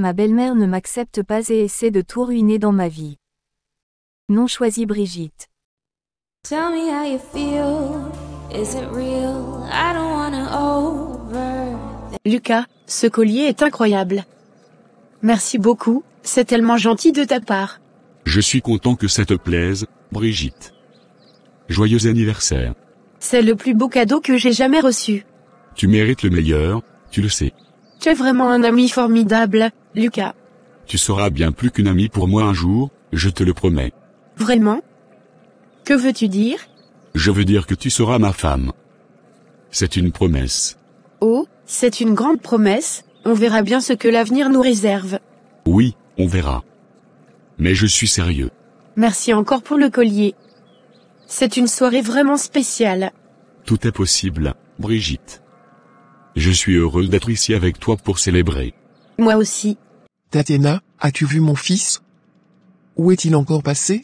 Ma belle-mère ne m'accepte pas et essaie de tout ruiner dans ma vie. Non choisi Brigitte. Lucas, ce collier est incroyable. Merci beaucoup, c'est tellement gentil de ta part. Je suis content que ça te plaise, Brigitte. Joyeux anniversaire. C'est le plus beau cadeau que j'ai jamais reçu. Tu mérites le meilleur, tu le sais. Tu es vraiment un ami formidable, Lucas. Tu seras bien plus qu'une amie pour moi un jour, je te le promets. Vraiment Que veux-tu dire Je veux dire que tu seras ma femme. C'est une promesse. Oh, c'est une grande promesse, on verra bien ce que l'avenir nous réserve. Oui, on verra. Mais je suis sérieux. Merci encore pour le collier. C'est une soirée vraiment spéciale. Tout est possible, Brigitte. Je suis heureux d'être ici avec toi pour célébrer. Moi aussi. Tathéna, as-tu vu mon fils Où est-il encore passé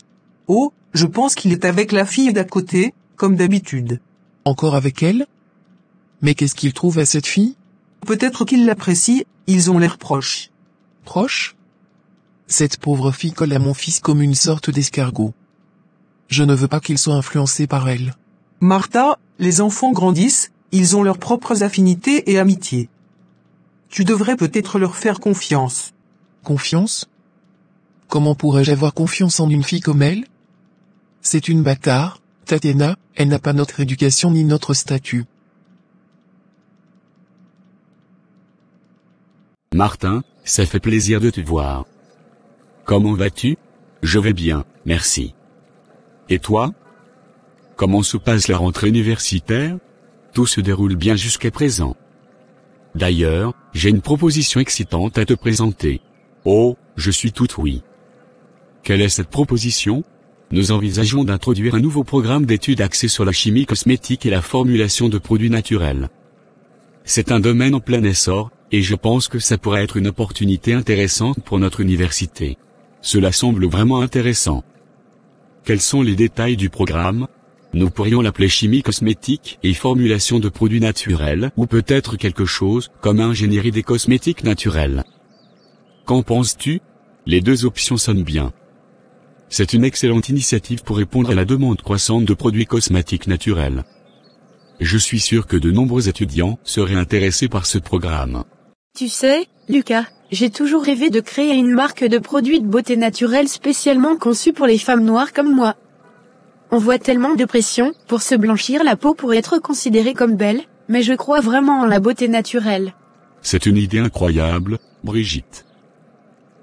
Oh, je pense qu'il est avec la fille d'à côté, comme d'habitude. Encore avec elle Mais qu'est-ce qu'il trouve à cette fille Peut-être qu'il l'apprécie, ils ont l'air proches. Proches Cette pauvre fille colle à mon fils comme une sorte d'escargot. Je ne veux pas qu'il soit influencé par elle. Martha, les enfants grandissent, ils ont leurs propres affinités et amitiés. Tu devrais peut-être leur faire confiance. Confiance Comment pourrais-je avoir confiance en une fille comme elle C'est une bâtard, Tatiana, elle n'a pas notre éducation ni notre statut. Martin, ça fait plaisir de te voir. Comment vas-tu Je vais bien, merci. Et toi Comment se passe la rentrée universitaire tout se déroule bien jusqu'à présent. D'ailleurs, j'ai une proposition excitante à te présenter. Oh, je suis tout oui. Quelle est cette proposition Nous envisageons d'introduire un nouveau programme d'études axé sur la chimie cosmétique et la formulation de produits naturels. C'est un domaine en plein essor, et je pense que ça pourrait être une opportunité intéressante pour notre université. Cela semble vraiment intéressant. Quels sont les détails du programme nous pourrions l'appeler chimie cosmétique et formulation de produits naturels ou peut-être quelque chose comme ingénierie des cosmétiques naturels. Qu'en penses-tu Les deux options sonnent bien. C'est une excellente initiative pour répondre à la demande croissante de produits cosmétiques naturels. Je suis sûr que de nombreux étudiants seraient intéressés par ce programme. Tu sais, Lucas, j'ai toujours rêvé de créer une marque de produits de beauté naturelle spécialement conçue pour les femmes noires comme moi. On voit tellement de pression pour se blanchir la peau pour être considérée comme belle, mais je crois vraiment en la beauté naturelle. C'est une idée incroyable, Brigitte.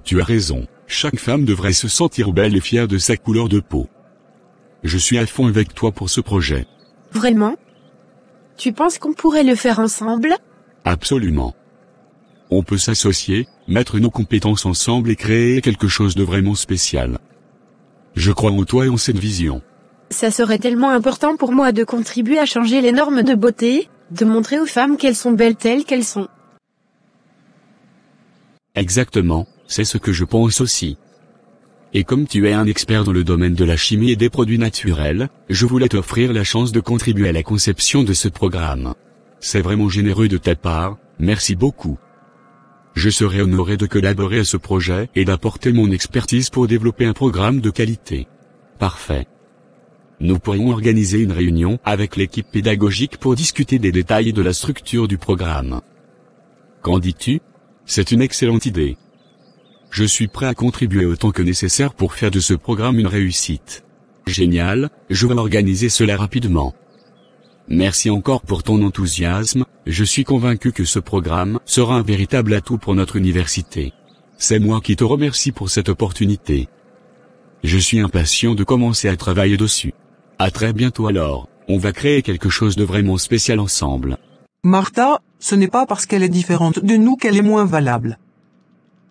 Tu as raison, chaque femme devrait se sentir belle et fière de sa couleur de peau. Je suis à fond avec toi pour ce projet. Vraiment Tu penses qu'on pourrait le faire ensemble Absolument. On peut s'associer, mettre nos compétences ensemble et créer quelque chose de vraiment spécial. Je crois en toi et en cette vision. Ça serait tellement important pour moi de contribuer à changer les normes de beauté, de montrer aux femmes qu'elles sont belles telles qu'elles sont. Exactement, c'est ce que je pense aussi. Et comme tu es un expert dans le domaine de la chimie et des produits naturels, je voulais t'offrir la chance de contribuer à la conception de ce programme. C'est vraiment généreux de ta part, merci beaucoup. Je serai honoré de collaborer à ce projet et d'apporter mon expertise pour développer un programme de qualité. Parfait. Nous pourrions organiser une réunion avec l'équipe pédagogique pour discuter des détails de la structure du programme. Qu'en dis-tu C'est une excellente idée. Je suis prêt à contribuer autant que nécessaire pour faire de ce programme une réussite. Génial, je vais organiser cela rapidement. Merci encore pour ton enthousiasme, je suis convaincu que ce programme sera un véritable atout pour notre université. C'est moi qui te remercie pour cette opportunité. Je suis impatient de commencer à travailler dessus. À très bientôt alors, on va créer quelque chose de vraiment spécial ensemble. Martha, ce n'est pas parce qu'elle est différente de nous qu'elle est moins valable.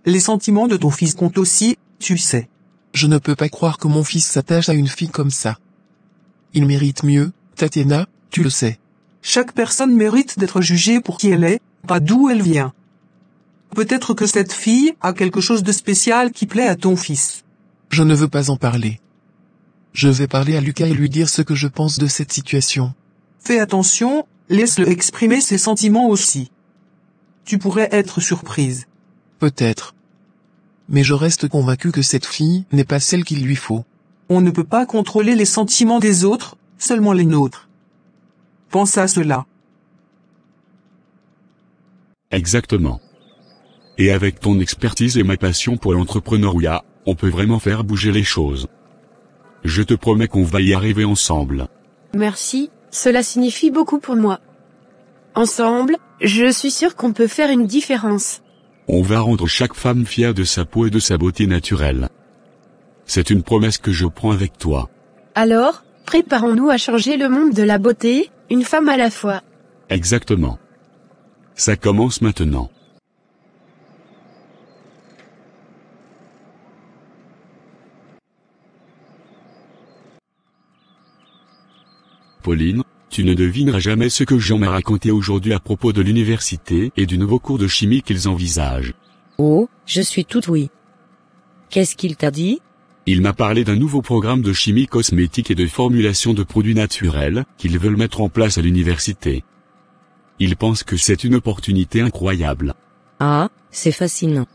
Les sentiments de ton fils comptent aussi, tu sais. Je ne peux pas croire que mon fils s'attache à une fille comme ça. Il mérite mieux, Tatiana, tu le sais. Chaque personne mérite d'être jugée pour qui elle est, pas d'où elle vient. Peut-être que cette fille a quelque chose de spécial qui plaît à ton fils. Je ne veux pas en parler. Je vais parler à Lucas et lui dire ce que je pense de cette situation. Fais attention, laisse-le exprimer ses sentiments aussi. Tu pourrais être surprise. Peut-être. Mais je reste convaincu que cette fille n'est pas celle qu'il lui faut. On ne peut pas contrôler les sentiments des autres, seulement les nôtres. Pense à cela. Exactement. Et avec ton expertise et ma passion pour l'entrepreneuriat, on peut vraiment faire bouger les choses. Je te promets qu'on va y arriver ensemble. Merci, cela signifie beaucoup pour moi. Ensemble, je suis sûr qu'on peut faire une différence. On va rendre chaque femme fière de sa peau et de sa beauté naturelle. C'est une promesse que je prends avec toi. Alors, préparons-nous à changer le monde de la beauté, une femme à la fois. Exactement. Ça commence maintenant. Pauline, tu ne devineras jamais ce que Jean m'a raconté aujourd'hui à propos de l'université et du nouveau cours de chimie qu'ils envisagent. Oh, je suis tout oui. Qu'est-ce qu'il t'a dit Il m'a parlé d'un nouveau programme de chimie cosmétique et de formulation de produits naturels qu'ils veulent mettre en place à l'université. Il pense que c'est une opportunité incroyable. Ah, c'est fascinant.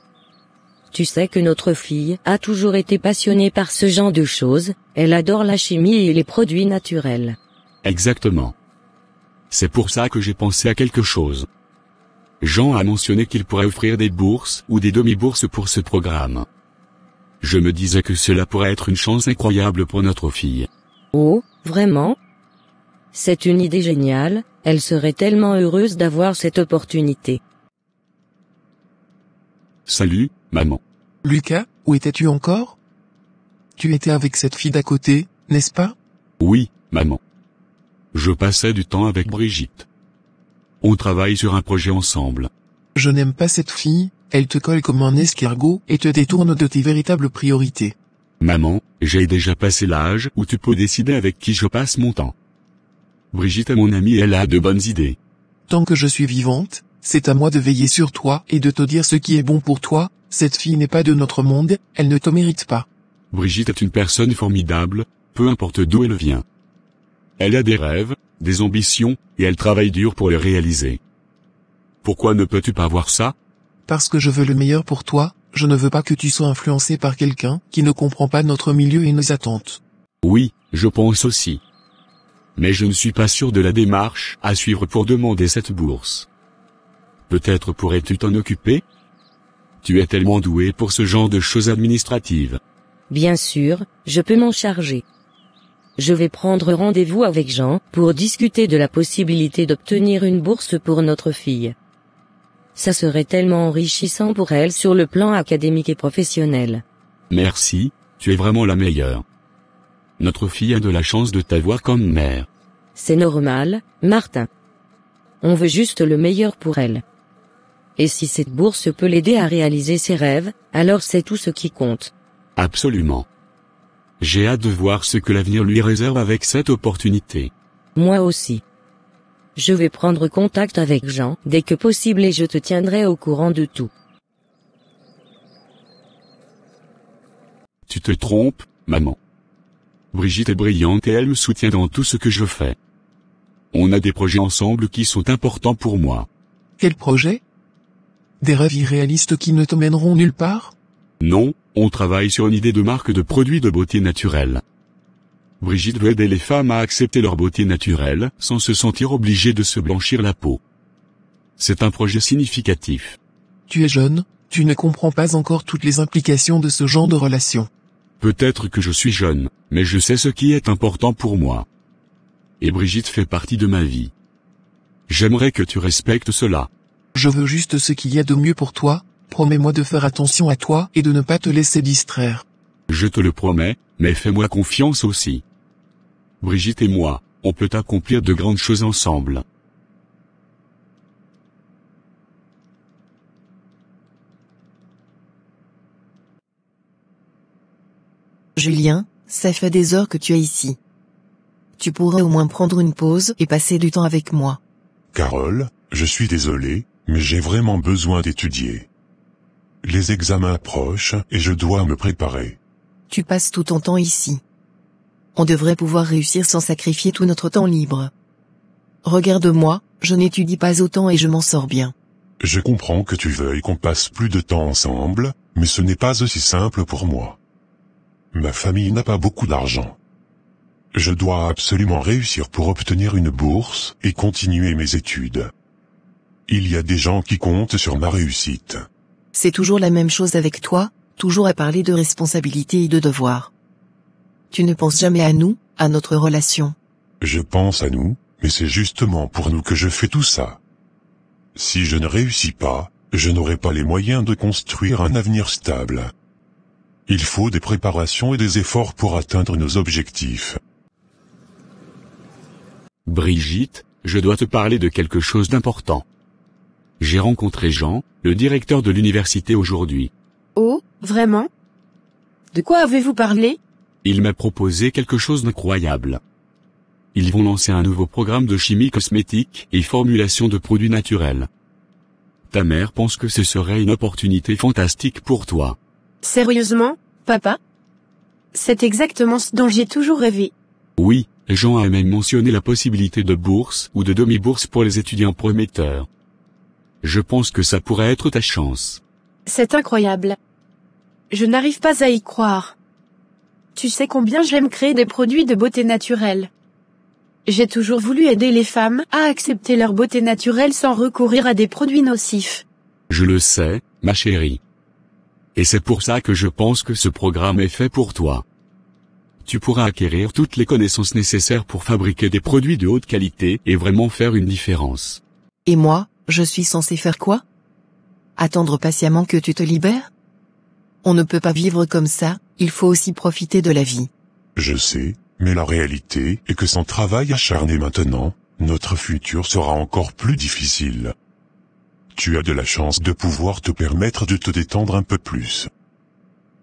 Tu sais que notre fille a toujours été passionnée par ce genre de choses, elle adore la chimie et les produits naturels. Exactement. C'est pour ça que j'ai pensé à quelque chose. Jean a mentionné qu'il pourrait offrir des bourses ou des demi-bourses pour ce programme. Je me disais que cela pourrait être une chance incroyable pour notre fille. Oh, vraiment C'est une idée géniale, elle serait tellement heureuse d'avoir cette opportunité. Salut, maman. Lucas, où étais-tu encore Tu étais avec cette fille d'à côté, n'est-ce pas Oui, maman. Je passais du temps avec Brigitte. On travaille sur un projet ensemble. Je n'aime pas cette fille, elle te colle comme un escargot et te détourne de tes véritables priorités. Maman, j'ai déjà passé l'âge où tu peux décider avec qui je passe mon temps. Brigitte est mon amie, elle a de bonnes idées. Tant que je suis vivante, c'est à moi de veiller sur toi et de te dire ce qui est bon pour toi, cette fille n'est pas de notre monde, elle ne te mérite pas. Brigitte est une personne formidable, peu importe d'où elle vient. Elle a des rêves, des ambitions, et elle travaille dur pour les réaliser. Pourquoi ne peux-tu pas voir ça Parce que je veux le meilleur pour toi, je ne veux pas que tu sois influencé par quelqu'un qui ne comprend pas notre milieu et nos attentes. Oui, je pense aussi. Mais je ne suis pas sûr de la démarche à suivre pour demander cette bourse. Peut-être pourrais-tu t'en occuper Tu es tellement doué pour ce genre de choses administratives. Bien sûr, je peux m'en charger je vais prendre rendez-vous avec Jean pour discuter de la possibilité d'obtenir une bourse pour notre fille. Ça serait tellement enrichissant pour elle sur le plan académique et professionnel. Merci, tu es vraiment la meilleure. Notre fille a de la chance de t'avoir comme mère. C'est normal, Martin. On veut juste le meilleur pour elle. Et si cette bourse peut l'aider à réaliser ses rêves, alors c'est tout ce qui compte. Absolument. J'ai hâte de voir ce que l'avenir lui réserve avec cette opportunité. Moi aussi. Je vais prendre contact avec Jean dès que possible et je te tiendrai au courant de tout. Tu te trompes, maman. Brigitte est brillante et elle me soutient dans tout ce que je fais. On a des projets ensemble qui sont importants pour moi. Quels projets Des rêves irréalistes qui ne te mèneront nulle part Non, on travaille sur une idée de marque de produits de beauté naturelle. Brigitte veut aider les femmes à accepter leur beauté naturelle, sans se sentir obligées de se blanchir la peau. C'est un projet significatif. Tu es jeune, tu ne comprends pas encore toutes les implications de ce genre de relation. Peut-être que je suis jeune, mais je sais ce qui est important pour moi. Et Brigitte fait partie de ma vie. J'aimerais que tu respectes cela. Je veux juste ce qu'il y a de mieux pour toi, Promets-moi de faire attention à toi et de ne pas te laisser distraire. Je te le promets, mais fais-moi confiance aussi. Brigitte et moi, on peut accomplir de grandes choses ensemble. Julien, ça fait des heures que tu es ici. Tu pourrais au moins prendre une pause et passer du temps avec moi. Carole, je suis désolé, mais j'ai vraiment besoin d'étudier. Les examens approchent et je dois me préparer. Tu passes tout ton temps ici. On devrait pouvoir réussir sans sacrifier tout notre temps libre. Regarde-moi, je n'étudie pas autant et je m'en sors bien. Je comprends que tu veuilles qu'on passe plus de temps ensemble, mais ce n'est pas aussi simple pour moi. Ma famille n'a pas beaucoup d'argent. Je dois absolument réussir pour obtenir une bourse et continuer mes études. Il y a des gens qui comptent sur ma réussite. C'est toujours la même chose avec toi, toujours à parler de responsabilité et de devoir. Tu ne penses jamais à nous, à notre relation. Je pense à nous, mais c'est justement pour nous que je fais tout ça. Si je ne réussis pas, je n'aurai pas les moyens de construire un avenir stable. Il faut des préparations et des efforts pour atteindre nos objectifs. Brigitte, je dois te parler de quelque chose d'important. J'ai rencontré Jean, le directeur de l'université aujourd'hui. Oh, vraiment De quoi avez-vous parlé Il m'a proposé quelque chose d'incroyable. Ils vont lancer un nouveau programme de chimie cosmétique et formulation de produits naturels. Ta mère pense que ce serait une opportunité fantastique pour toi. Sérieusement, papa C'est exactement ce dont j'ai toujours rêvé. Oui, Jean a même mentionné la possibilité de bourse ou de demi bourse pour les étudiants prometteurs. Je pense que ça pourrait être ta chance. C'est incroyable. Je n'arrive pas à y croire. Tu sais combien j'aime créer des produits de beauté naturelle. J'ai toujours voulu aider les femmes à accepter leur beauté naturelle sans recourir à des produits nocifs. Je le sais, ma chérie. Et c'est pour ça que je pense que ce programme est fait pour toi. Tu pourras acquérir toutes les connaissances nécessaires pour fabriquer des produits de haute qualité et vraiment faire une différence. Et moi je suis censé faire quoi Attendre patiemment que tu te libères On ne peut pas vivre comme ça, il faut aussi profiter de la vie. Je sais, mais la réalité est que sans travail acharné maintenant, notre futur sera encore plus difficile. Tu as de la chance de pouvoir te permettre de te détendre un peu plus.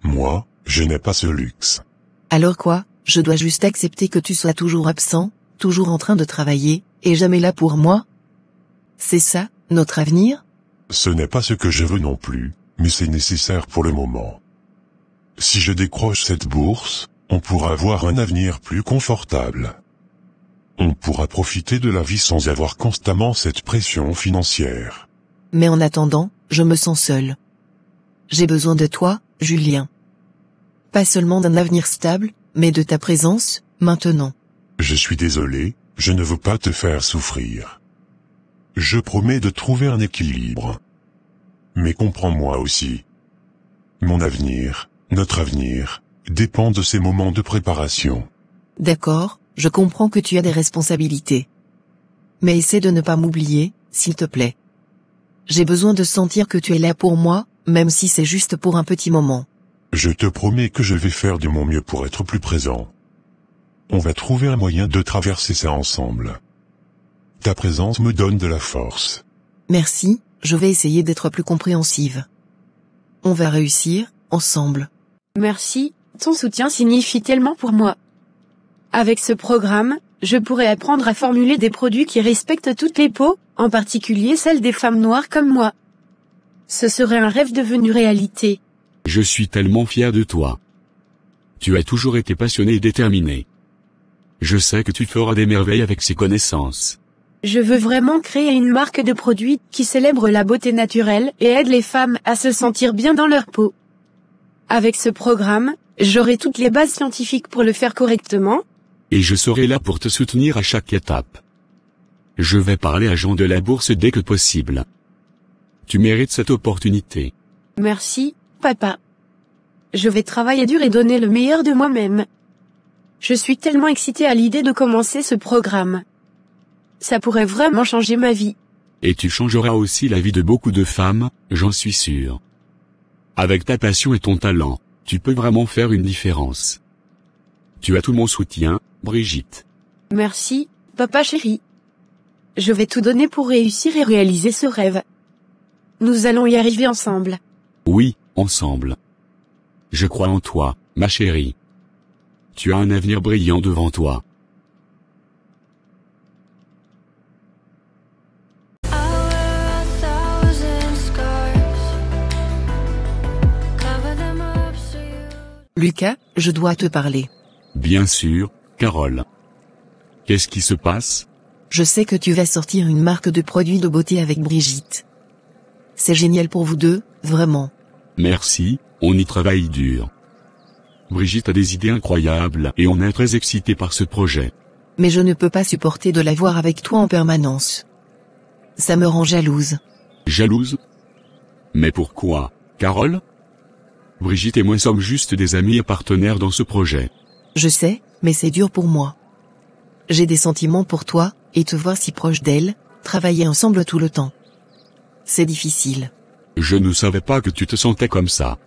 Moi, je n'ai pas ce luxe. Alors quoi, je dois juste accepter que tu sois toujours absent, toujours en train de travailler, et jamais là pour moi c'est ça, notre avenir Ce n'est pas ce que je veux non plus, mais c'est nécessaire pour le moment. Si je décroche cette bourse, on pourra avoir un avenir plus confortable. On pourra profiter de la vie sans avoir constamment cette pression financière. Mais en attendant, je me sens seul. J'ai besoin de toi, Julien. Pas seulement d'un avenir stable, mais de ta présence, maintenant. Je suis désolé, je ne veux pas te faire souffrir. Je promets de trouver un équilibre. Mais comprends-moi aussi. Mon avenir, notre avenir, dépend de ces moments de préparation. D'accord, je comprends que tu as des responsabilités. Mais essaie de ne pas m'oublier, s'il te plaît. J'ai besoin de sentir que tu es là pour moi, même si c'est juste pour un petit moment. Je te promets que je vais faire de mon mieux pour être plus présent. On va trouver un moyen de traverser ça ensemble. Ta présence me donne de la force. Merci, je vais essayer d'être plus compréhensive. On va réussir, ensemble. Merci, ton soutien signifie tellement pour moi. Avec ce programme, je pourrais apprendre à formuler des produits qui respectent toutes les peaux, en particulier celles des femmes noires comme moi. Ce serait un rêve devenu réalité. Je suis tellement fier de toi. Tu as toujours été passionné et déterminé. Je sais que tu feras des merveilles avec ces connaissances. Je veux vraiment créer une marque de produits qui célèbre la beauté naturelle et aide les femmes à se sentir bien dans leur peau. Avec ce programme, j'aurai toutes les bases scientifiques pour le faire correctement. Et je serai là pour te soutenir à chaque étape. Je vais parler à Jean de la Bourse dès que possible. Tu mérites cette opportunité. Merci, papa. Je vais travailler dur et donner le meilleur de moi-même. Je suis tellement excitée à l'idée de commencer ce programme. Ça pourrait vraiment changer ma vie. Et tu changeras aussi la vie de beaucoup de femmes, j'en suis sûr. Avec ta passion et ton talent, tu peux vraiment faire une différence. Tu as tout mon soutien, Brigitte. Merci, papa chéri. Je vais tout donner pour réussir et réaliser ce rêve. Nous allons y arriver ensemble. Oui, ensemble. Je crois en toi, ma chérie. Tu as un avenir brillant devant toi. Lucas, je dois te parler. Bien sûr, Carole. Qu'est-ce qui se passe Je sais que tu vas sortir une marque de produits de beauté avec Brigitte. C'est génial pour vous deux, vraiment. Merci, on y travaille dur. Brigitte a des idées incroyables et on est très excités par ce projet. Mais je ne peux pas supporter de la voir avec toi en permanence. Ça me rend jalouse. Jalouse Mais pourquoi, Carole Brigitte et moi sommes juste des amis et partenaires dans ce projet. Je sais, mais c'est dur pour moi. J'ai des sentiments pour toi, et te voir si proche d'elle, travailler ensemble tout le temps. C'est difficile. Je ne savais pas que tu te sentais comme ça.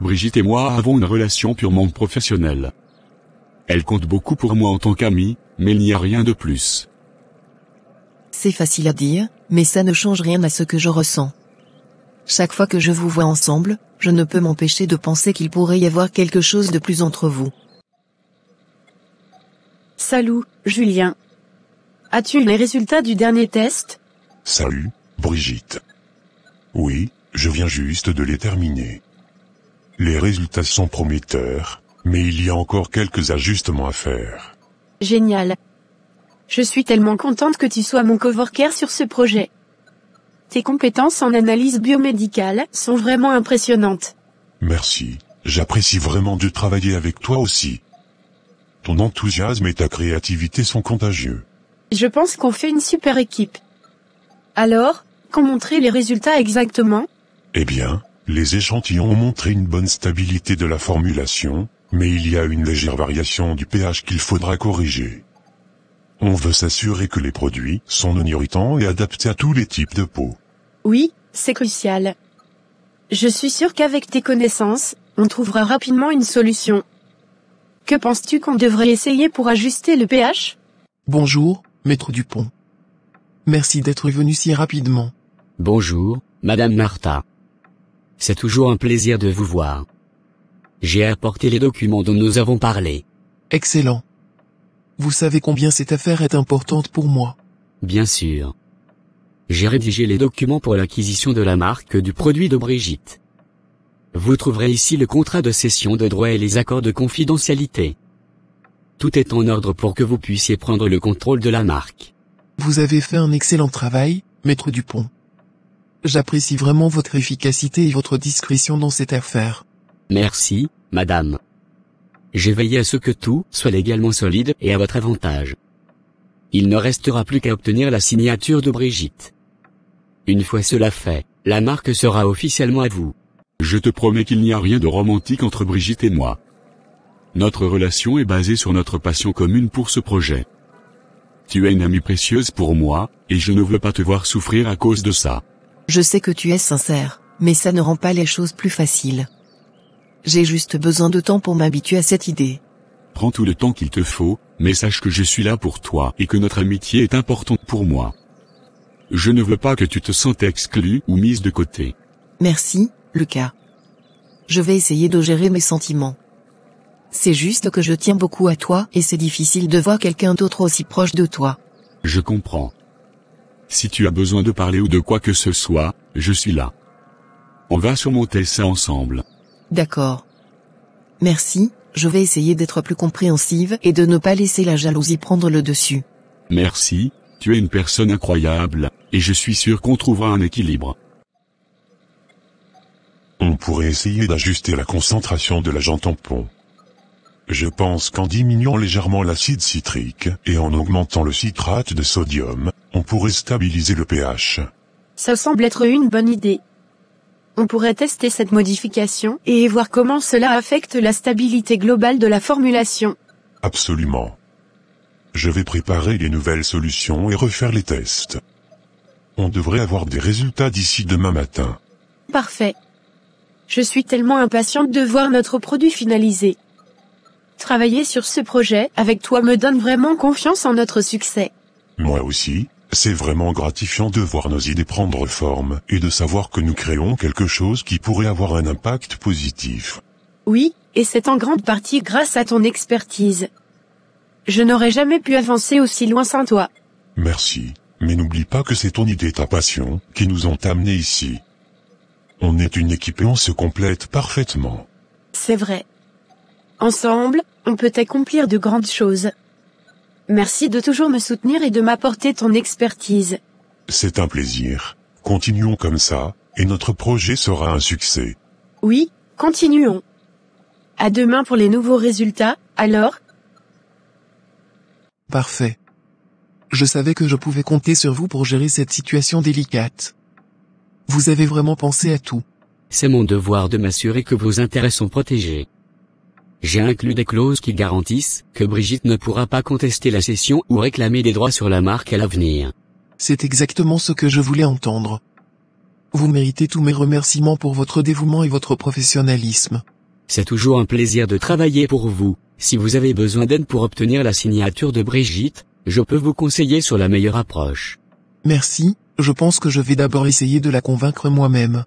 Brigitte et moi avons une relation purement professionnelle. Elle compte beaucoup pour moi en tant qu'amie, mais il n'y a rien de plus. C'est facile à dire, mais ça ne change rien à ce que je ressens. Chaque fois que je vous vois ensemble, je ne peux m'empêcher de penser qu'il pourrait y avoir quelque chose de plus entre vous. Salut, Julien. As-tu les résultats du dernier test Salut, Brigitte. Oui, je viens juste de les terminer. Les résultats sont prometteurs, mais il y a encore quelques ajustements à faire. Génial. Je suis tellement contente que tu sois mon coworker sur ce projet. Tes compétences en analyse biomédicale sont vraiment impressionnantes. Merci, j'apprécie vraiment de travailler avec toi aussi. Ton enthousiasme et ta créativité sont contagieux. Je pense qu'on fait une super équipe. Alors, qu'ont montré les résultats exactement Eh bien, les échantillons ont montré une bonne stabilité de la formulation, mais il y a une légère variation du pH qu'il faudra corriger. On veut s'assurer que les produits sont non irritants et adaptés à tous les types de peau. Oui, c'est crucial. Je suis sûr qu'avec tes connaissances, on trouvera rapidement une solution. Que penses-tu qu'on devrait essayer pour ajuster le pH Bonjour, maître Dupont. Merci d'être venu si rapidement. Bonjour, madame Martha. C'est toujours un plaisir de vous voir. J'ai apporté les documents dont nous avons parlé. Excellent. Vous savez combien cette affaire est importante pour moi. Bien sûr. J'ai rédigé les documents pour l'acquisition de la marque du produit de Brigitte. Vous trouverez ici le contrat de cession de droit et les accords de confidentialité. Tout est en ordre pour que vous puissiez prendre le contrôle de la marque. Vous avez fait un excellent travail, maître Dupont. J'apprécie vraiment votre efficacité et votre discrétion dans cette affaire. Merci, madame j'ai veillé à ce que tout soit légalement solide et à votre avantage. Il ne restera plus qu'à obtenir la signature de Brigitte. Une fois cela fait, la marque sera officiellement à vous. Je te promets qu'il n'y a rien de romantique entre Brigitte et moi. Notre relation est basée sur notre passion commune pour ce projet. Tu es une amie précieuse pour moi, et je ne veux pas te voir souffrir à cause de ça. Je sais que tu es sincère, mais ça ne rend pas les choses plus faciles. J'ai juste besoin de temps pour m'habituer à cette idée. Prends tout le temps qu'il te faut, mais sache que je suis là pour toi et que notre amitié est importante pour moi. Je ne veux pas que tu te sentes exclue ou mise de côté. Merci, Lucas. Je vais essayer de gérer mes sentiments. C'est juste que je tiens beaucoup à toi et c'est difficile de voir quelqu'un d'autre aussi proche de toi. Je comprends. Si tu as besoin de parler ou de quoi que ce soit, je suis là. On va surmonter ça ensemble. D'accord. Merci, je vais essayer d'être plus compréhensive et de ne pas laisser la jalousie prendre le dessus. Merci, tu es une personne incroyable, et je suis sûr qu'on trouvera un équilibre. On pourrait essayer d'ajuster la concentration de l'agent tampon. Je pense qu'en diminuant légèrement l'acide citrique et en augmentant le citrate de sodium, on pourrait stabiliser le pH. Ça semble être une bonne idée on pourrait tester cette modification et voir comment cela affecte la stabilité globale de la formulation. Absolument. Je vais préparer les nouvelles solutions et refaire les tests. On devrait avoir des résultats d'ici demain matin. Parfait. Je suis tellement impatiente de voir notre produit finalisé. Travailler sur ce projet avec toi me donne vraiment confiance en notre succès. Moi aussi. C'est vraiment gratifiant de voir nos idées prendre forme et de savoir que nous créons quelque chose qui pourrait avoir un impact positif. Oui, et c'est en grande partie grâce à ton expertise. Je n'aurais jamais pu avancer aussi loin sans toi. Merci, mais n'oublie pas que c'est ton idée et ta passion qui nous ont amenés ici. On est une équipe et on se complète parfaitement. C'est vrai. Ensemble, on peut accomplir de grandes choses. Merci de toujours me soutenir et de m'apporter ton expertise. C'est un plaisir. Continuons comme ça, et notre projet sera un succès. Oui, continuons. À demain pour les nouveaux résultats, alors Parfait. Je savais que je pouvais compter sur vous pour gérer cette situation délicate. Vous avez vraiment pensé à tout. C'est mon devoir de m'assurer que vos intérêts sont protégés. J'ai inclus des clauses qui garantissent que Brigitte ne pourra pas contester la cession ou réclamer des droits sur la marque à l'avenir. C'est exactement ce que je voulais entendre. Vous méritez tous mes remerciements pour votre dévouement et votre professionnalisme. C'est toujours un plaisir de travailler pour vous. Si vous avez besoin d'aide pour obtenir la signature de Brigitte, je peux vous conseiller sur la meilleure approche. Merci, je pense que je vais d'abord essayer de la convaincre moi-même.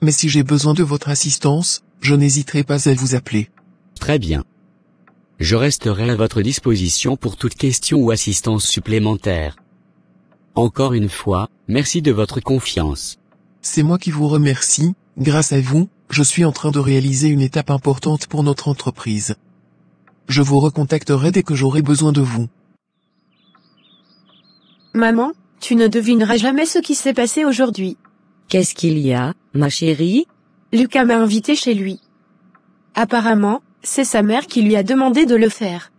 Mais si j'ai besoin de votre assistance, je n'hésiterai pas à vous appeler. Très bien. Je resterai à votre disposition pour toute question ou assistance supplémentaire. Encore une fois, merci de votre confiance. C'est moi qui vous remercie, grâce à vous, je suis en train de réaliser une étape importante pour notre entreprise. Je vous recontacterai dès que j'aurai besoin de vous. Maman, tu ne devineras jamais ce qui s'est passé aujourd'hui. Qu'est-ce qu'il y a, ma chérie Lucas m'a invité chez lui. Apparemment, c'est sa mère qui lui a demandé de le faire.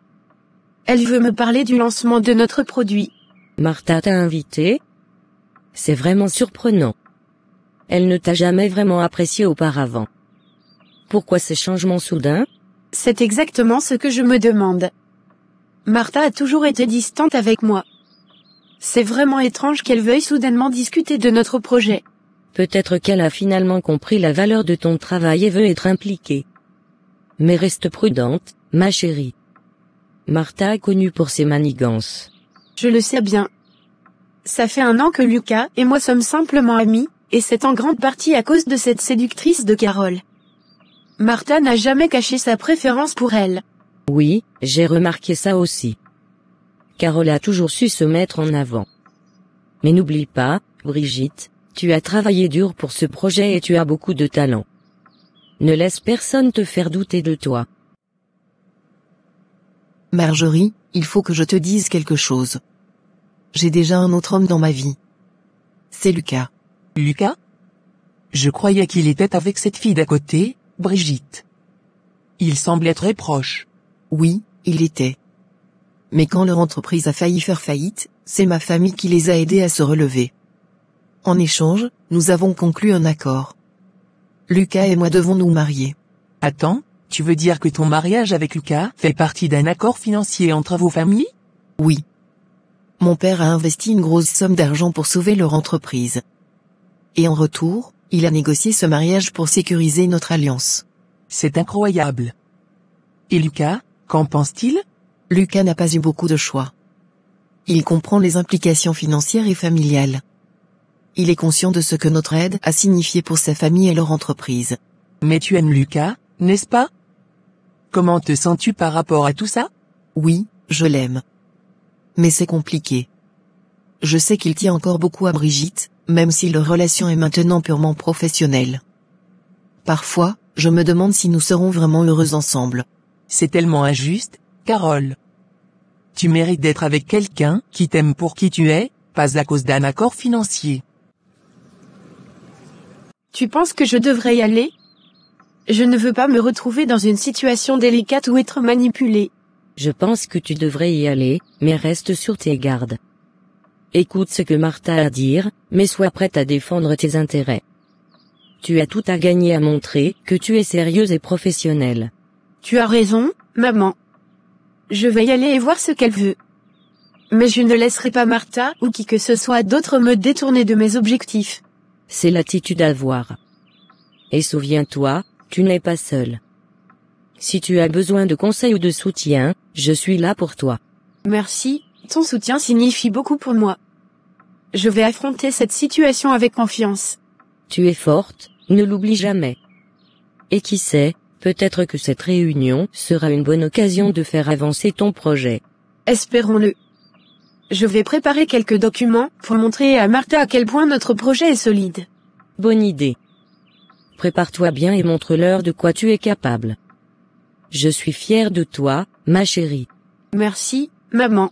Elle veut me parler du lancement de notre produit. Martha t'a invité C'est vraiment surprenant. Elle ne t'a jamais vraiment apprécié auparavant. Pourquoi ce changement soudain C'est exactement ce que je me demande. Martha a toujours été distante avec moi. C'est vraiment étrange qu'elle veuille soudainement discuter de notre projet. Peut-être qu'elle a finalement compris la valeur de ton travail et veut être impliquée. Mais reste prudente, ma chérie. Martha est connue pour ses manigances. Je le sais bien. Ça fait un an que Lucas et moi sommes simplement amis, et c'est en grande partie à cause de cette séductrice de Carole. Martha n'a jamais caché sa préférence pour elle. Oui, j'ai remarqué ça aussi. Carole a toujours su se mettre en avant. Mais n'oublie pas, Brigitte, tu as travaillé dur pour ce projet et tu as beaucoup de talent. Ne laisse personne te faire douter de toi. Marjorie, il faut que je te dise quelque chose. J'ai déjà un autre homme dans ma vie. C'est Lucas. Lucas Je croyais qu'il était avec cette fille d'à côté, Brigitte. Il semblait très proche. Oui, il était. Mais quand leur entreprise a failli faire faillite, c'est ma famille qui les a aidés à se relever. En échange, nous avons conclu un accord. Lucas et moi devons nous marier. Attends, tu veux dire que ton mariage avec Lucas fait partie d'un accord financier entre vos familles Oui. Mon père a investi une grosse somme d'argent pour sauver leur entreprise. Et en retour, il a négocié ce mariage pour sécuriser notre alliance. C'est incroyable. Et Lucas, qu'en pense-t-il Lucas n'a pas eu beaucoup de choix. Il comprend les implications financières et familiales il est conscient de ce que notre aide a signifié pour sa famille et leur entreprise. Mais tu aimes Lucas, n'est-ce pas Comment te sens-tu par rapport à tout ça Oui, je l'aime. Mais c'est compliqué. Je sais qu'il tient encore beaucoup à Brigitte, même si leur relation est maintenant purement professionnelle. Parfois, je me demande si nous serons vraiment heureux ensemble. C'est tellement injuste, Carole. Tu mérites d'être avec quelqu'un qui t'aime pour qui tu es, pas à cause d'un accord financier. Tu penses que je devrais y aller Je ne veux pas me retrouver dans une situation délicate ou être manipulée. Je pense que tu devrais y aller, mais reste sur tes gardes. Écoute ce que Martha a à dire, mais sois prête à défendre tes intérêts. Tu as tout à gagner à montrer que tu es sérieuse et professionnelle. Tu as raison, maman. Je vais y aller et voir ce qu'elle veut. Mais je ne laisserai pas Martha ou qui que ce soit d'autre me détourner de mes objectifs c'est l'attitude à avoir. Et souviens-toi, tu n'es pas seul. Si tu as besoin de conseils ou de soutien, je suis là pour toi. Merci, ton soutien signifie beaucoup pour moi. Je vais affronter cette situation avec confiance. Tu es forte, ne l'oublie jamais. Et qui sait, peut-être que cette réunion sera une bonne occasion de faire avancer ton projet. Espérons-le. Je vais préparer quelques documents pour montrer à Martha à quel point notre projet est solide. Bonne idée. Prépare-toi bien et montre-leur de quoi tu es capable. Je suis fière de toi, ma chérie. Merci, maman.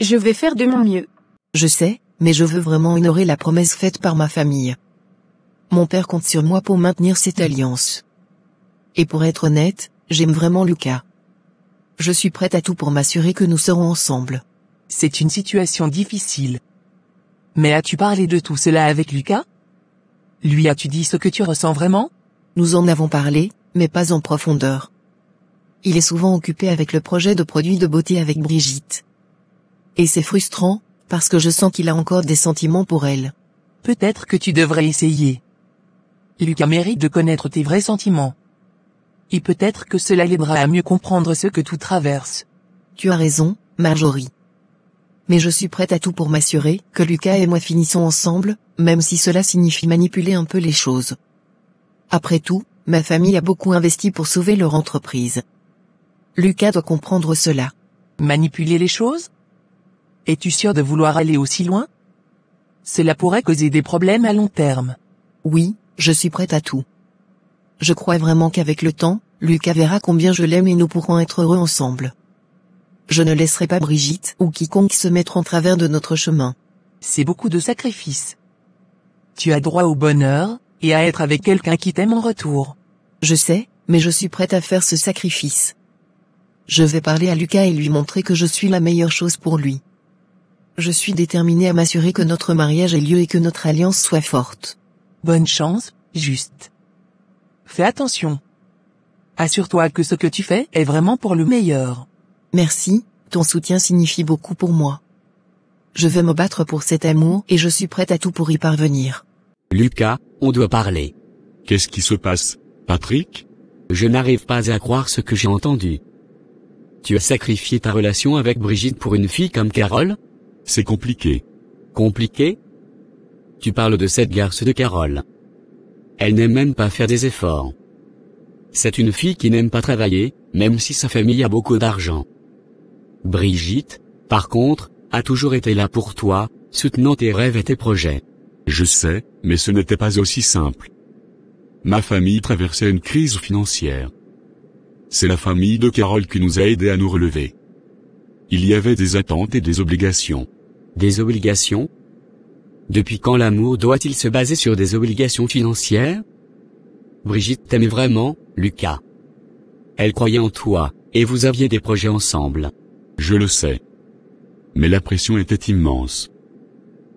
Je vais faire de mon mieux. Je sais, mais je veux vraiment honorer la promesse faite par ma famille. Mon père compte sur moi pour maintenir cette alliance. Et pour être honnête, j'aime vraiment Lucas. Je suis prête à tout pour m'assurer que nous serons ensemble. C'est une situation difficile. Mais as-tu parlé de tout cela avec Lucas Lui as-tu dit ce que tu ressens vraiment Nous en avons parlé, mais pas en profondeur. Il est souvent occupé avec le projet de produits de beauté avec Brigitte. Et c'est frustrant, parce que je sens qu'il a encore des sentiments pour elle. Peut-être que tu devrais essayer. Lucas mérite de connaître tes vrais sentiments. Et peut-être que cela l'aidera à mieux comprendre ce que tu traverses. Tu as raison, Marjorie mais je suis prête à tout pour m'assurer que Lucas et moi finissons ensemble, même si cela signifie manipuler un peu les choses. Après tout, ma famille a beaucoup investi pour sauver leur entreprise. Lucas doit comprendre cela. Manipuler les choses Es-tu sûr de vouloir aller aussi loin Cela pourrait causer des problèmes à long terme. Oui, je suis prête à tout. Je crois vraiment qu'avec le temps, Lucas verra combien je l'aime et nous pourrons être heureux ensemble. Je ne laisserai pas Brigitte ou quiconque se mettre en travers de notre chemin. C'est beaucoup de sacrifices. Tu as droit au bonheur, et à être avec quelqu'un qui t'aime en retour. Je sais, mais je suis prête à faire ce sacrifice. Je vais parler à Lucas et lui montrer que je suis la meilleure chose pour lui. Je suis déterminée à m'assurer que notre mariage ait lieu et que notre alliance soit forte. Bonne chance, juste. Fais attention. Assure-toi que ce que tu fais est vraiment pour le meilleur. Merci, ton soutien signifie beaucoup pour moi. Je vais me battre pour cet amour et je suis prête à tout pour y parvenir. Lucas, on doit parler. Qu'est-ce qui se passe, Patrick Je n'arrive pas à croire ce que j'ai entendu. Tu as sacrifié ta relation avec Brigitte pour une fille comme Carole C'est compliqué. Compliqué Tu parles de cette garce de Carole. Elle n'aime même pas faire des efforts. C'est une fille qui n'aime pas travailler, même si sa famille a beaucoup d'argent. Brigitte, par contre, a toujours été là pour toi, soutenant tes rêves et tes projets. Je sais, mais ce n'était pas aussi simple. Ma famille traversait une crise financière. C'est la famille de Carole qui nous a aidés à nous relever. Il y avait des attentes et des obligations. Des obligations Depuis quand l'amour doit-il se baser sur des obligations financières Brigitte t'aimait vraiment, Lucas. Elle croyait en toi, et vous aviez des projets ensemble. Je le sais. Mais la pression était immense.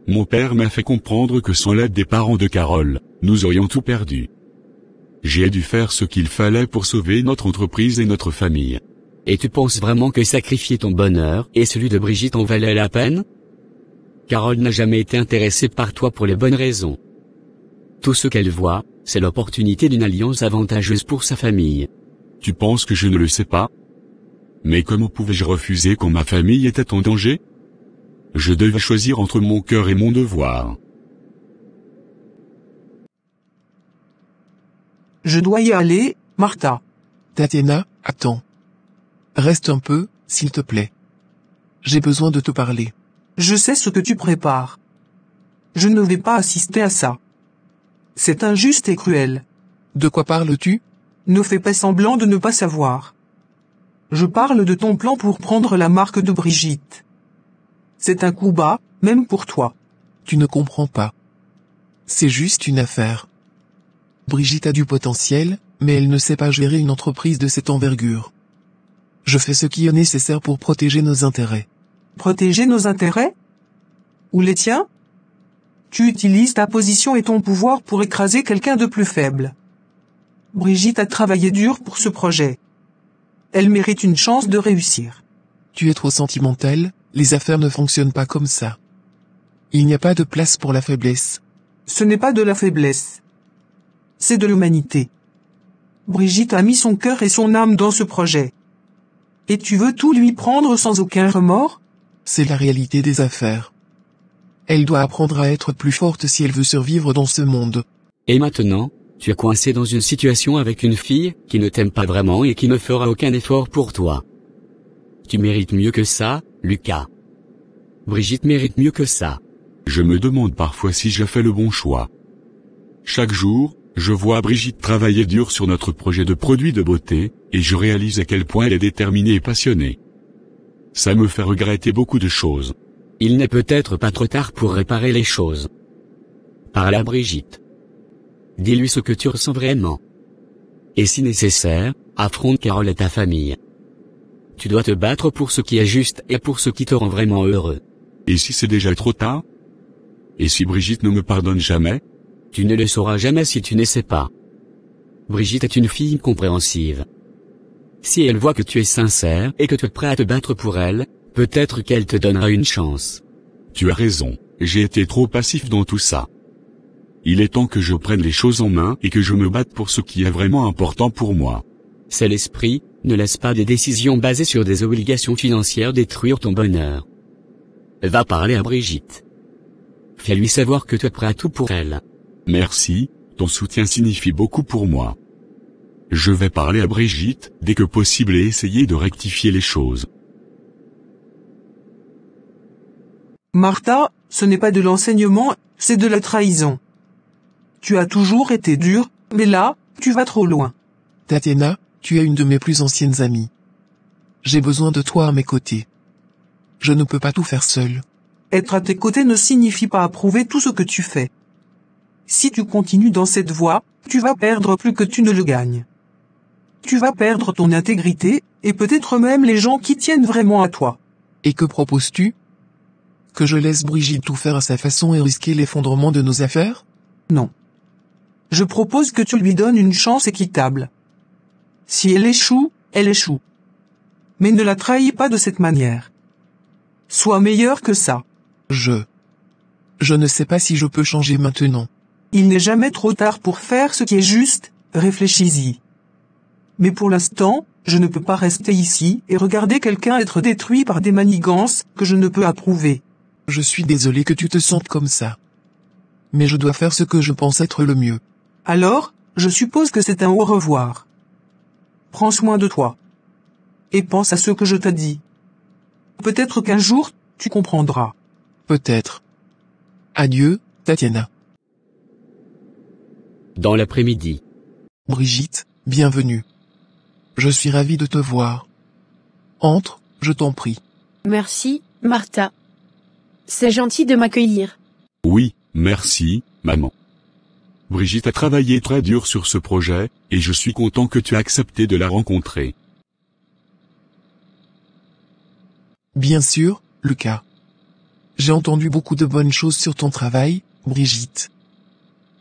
Mon père m'a fait comprendre que sans l'aide des parents de Carole, nous aurions tout perdu. J'ai dû faire ce qu'il fallait pour sauver notre entreprise et notre famille. Et tu penses vraiment que sacrifier ton bonheur et celui de Brigitte en valait la peine Carole n'a jamais été intéressée par toi pour les bonnes raisons. Tout ce qu'elle voit, c'est l'opportunité d'une alliance avantageuse pour sa famille. Tu penses que je ne le sais pas mais comment pouvais-je refuser quand ma famille était en danger Je devais choisir entre mon cœur et mon devoir. Je dois y aller, Martha. Tatiana, attends. Reste un peu, s'il te plaît. J'ai besoin de te parler. Je sais ce que tu prépares. Je ne vais pas assister à ça. C'est injuste et cruel. De quoi parles-tu Ne fais pas semblant de ne pas savoir. Je parle de ton plan pour prendre la marque de Brigitte. C'est un coup bas, même pour toi. Tu ne comprends pas. C'est juste une affaire. Brigitte a du potentiel, mais elle ne sait pas gérer une entreprise de cette envergure. Je fais ce qui est nécessaire pour protéger nos intérêts. Protéger nos intérêts Ou les tiens Tu utilises ta position et ton pouvoir pour écraser quelqu'un de plus faible. Brigitte a travaillé dur pour ce projet. Elle mérite une chance de réussir. Tu es trop sentimental, les affaires ne fonctionnent pas comme ça. Il n'y a pas de place pour la faiblesse. Ce n'est pas de la faiblesse. C'est de l'humanité. Brigitte a mis son cœur et son âme dans ce projet. Et tu veux tout lui prendre sans aucun remords C'est la réalité des affaires. Elle doit apprendre à être plus forte si elle veut survivre dans ce monde. Et maintenant, tu es coincé dans une situation avec une fille qui ne t'aime pas vraiment et qui ne fera aucun effort pour toi. Tu mérites mieux que ça, Lucas. Brigitte mérite mieux que ça. Je me demande parfois si j'ai fait le bon choix. Chaque jour, je vois Brigitte travailler dur sur notre projet de produit de beauté, et je réalise à quel point elle est déterminée et passionnée. Ça me fait regretter beaucoup de choses. Il n'est peut-être pas trop tard pour réparer les choses. Par à Brigitte. Dis-lui ce que tu ressens vraiment. Et si nécessaire, affronte Carole et ta famille. Tu dois te battre pour ce qui est juste et pour ce qui te rend vraiment heureux. Et si c'est déjà trop tard Et si Brigitte ne me pardonne jamais Tu ne le sauras jamais si tu n'essaies pas. Brigitte est une fille compréhensive. Si elle voit que tu es sincère et que tu es prêt à te battre pour elle, peut-être qu'elle te donnera une chance. Tu as raison, j'ai été trop passif dans tout ça. Il est temps que je prenne les choses en main et que je me batte pour ce qui est vraiment important pour moi. C'est l'esprit, ne laisse pas des décisions basées sur des obligations financières détruire ton bonheur. Va parler à Brigitte. Fais-lui savoir que tu es prêt à tout pour elle. Merci, ton soutien signifie beaucoup pour moi. Je vais parler à Brigitte, dès que possible et essayer de rectifier les choses. Martha, ce n'est pas de l'enseignement, c'est de la trahison. Tu as toujours été dur, mais là, tu vas trop loin. Tatiana, tu es une de mes plus anciennes amies. J'ai besoin de toi à mes côtés. Je ne peux pas tout faire seul. Être à tes côtés ne signifie pas approuver tout ce que tu fais. Si tu continues dans cette voie, tu vas perdre plus que tu ne le gagnes. Tu vas perdre ton intégrité, et peut-être même les gens qui tiennent vraiment à toi. Et que proposes-tu Que je laisse Brigitte tout faire à sa façon et risquer l'effondrement de nos affaires Non je propose que tu lui donnes une chance équitable. Si elle échoue, elle échoue. Mais ne la trahis pas de cette manière. Sois meilleur que ça. Je. Je ne sais pas si je peux changer maintenant. Il n'est jamais trop tard pour faire ce qui est juste, réfléchis-y. Mais pour l'instant, je ne peux pas rester ici et regarder quelqu'un être détruit par des manigances que je ne peux approuver. Je suis désolé que tu te sentes comme ça. Mais je dois faire ce que je pense être le mieux. Alors, je suppose que c'est un au revoir. Prends soin de toi. Et pense à ce que je t'ai dit. Peut-être qu'un jour, tu comprendras. Peut-être. Adieu, Tatiana. Dans l'après-midi. Brigitte, bienvenue. Je suis ravie de te voir. Entre, je t'en prie. Merci, Martha. C'est gentil de m'accueillir. Oui, merci, maman. Brigitte a travaillé très dur sur ce projet, et je suis content que tu aies accepté de la rencontrer. Bien sûr, Lucas. J'ai entendu beaucoup de bonnes choses sur ton travail, Brigitte.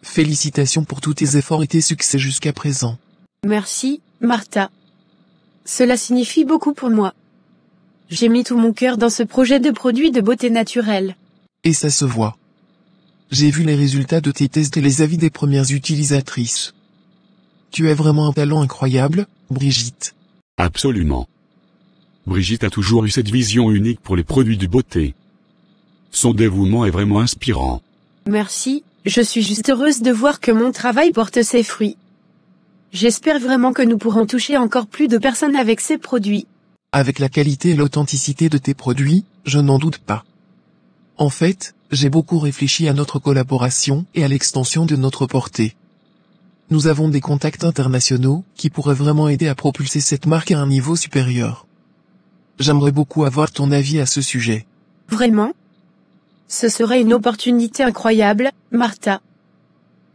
Félicitations pour tous tes efforts et tes succès jusqu'à présent. Merci, Martha. Cela signifie beaucoup pour moi. J'ai mis tout mon cœur dans ce projet de produit de beauté naturelle. Et ça se voit. J'ai vu les résultats de tes tests et les avis des premières utilisatrices. Tu as vraiment un talent incroyable, Brigitte. Absolument. Brigitte a toujours eu cette vision unique pour les produits de beauté. Son dévouement est vraiment inspirant. Merci, je suis juste heureuse de voir que mon travail porte ses fruits. J'espère vraiment que nous pourrons toucher encore plus de personnes avec ces produits. Avec la qualité et l'authenticité de tes produits, je n'en doute pas. En fait, j'ai beaucoup réfléchi à notre collaboration et à l'extension de notre portée. Nous avons des contacts internationaux qui pourraient vraiment aider à propulser cette marque à un niveau supérieur. J'aimerais beaucoup avoir ton avis à ce sujet. Vraiment Ce serait une opportunité incroyable, Martha.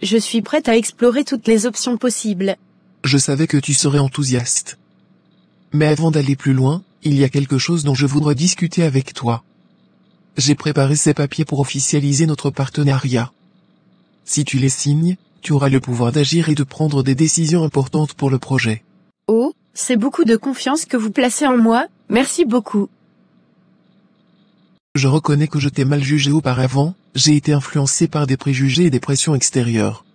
Je suis prête à explorer toutes les options possibles. Je savais que tu serais enthousiaste. Mais avant d'aller plus loin, il y a quelque chose dont je voudrais discuter avec toi. J'ai préparé ces papiers pour officialiser notre partenariat. Si tu les signes, tu auras le pouvoir d'agir et de prendre des décisions importantes pour le projet. Oh, c'est beaucoup de confiance que vous placez en moi, merci beaucoup. Je reconnais que je t'ai mal jugé auparavant, j'ai été influencé par des préjugés et des pressions extérieures.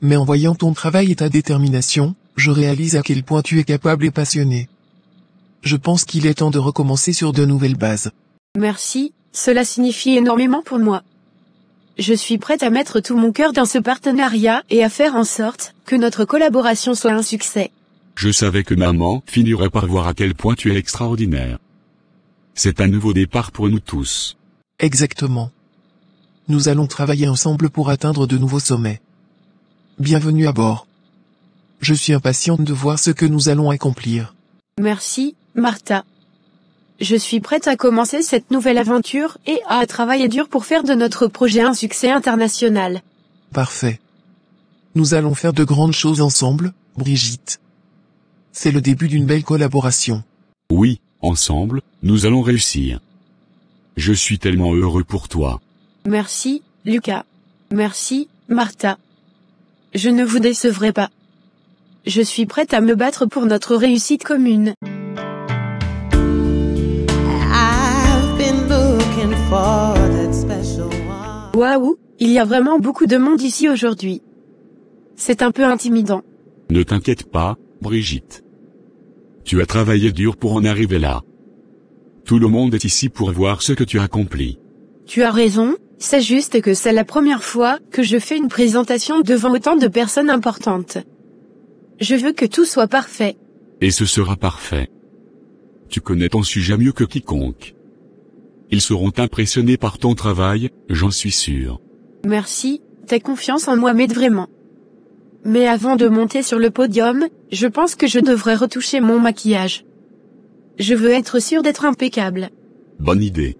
Mais en voyant ton travail et ta détermination, je réalise à quel point tu es capable et passionné. Je pense qu'il est temps de recommencer sur de nouvelles bases. Merci, cela signifie énormément pour moi. Je suis prête à mettre tout mon cœur dans ce partenariat et à faire en sorte que notre collaboration soit un succès. Je savais que maman finirait par voir à quel point tu es extraordinaire. C'est un nouveau départ pour nous tous. Exactement. Nous allons travailler ensemble pour atteindre de nouveaux sommets. Bienvenue à bord. Je suis impatiente de voir ce que nous allons accomplir. Merci, Martha. Je suis prête à commencer cette nouvelle aventure et à travailler dur pour faire de notre projet un succès international. Parfait. Nous allons faire de grandes choses ensemble, Brigitte. C'est le début d'une belle collaboration. Oui, ensemble, nous allons réussir. Je suis tellement heureux pour toi. Merci, Lucas. Merci, Martha. Je ne vous décevrai pas. Je suis prête à me battre pour notre réussite commune. Waouh, il y a vraiment beaucoup de monde ici aujourd'hui. C'est un peu intimidant. Ne t'inquiète pas, Brigitte. Tu as travaillé dur pour en arriver là. Tout le monde est ici pour voir ce que tu as accompli. Tu as raison, c'est juste que c'est la première fois que je fais une présentation devant autant de personnes importantes. Je veux que tout soit parfait. Et ce sera parfait. Tu connais ton sujet mieux que quiconque. Ils seront impressionnés par ton travail, j'en suis sûr. Merci, ta confiance en moi m'aide vraiment. Mais avant de monter sur le podium, je pense que je devrais retoucher mon maquillage. Je veux être sûr d'être impeccable. Bonne idée.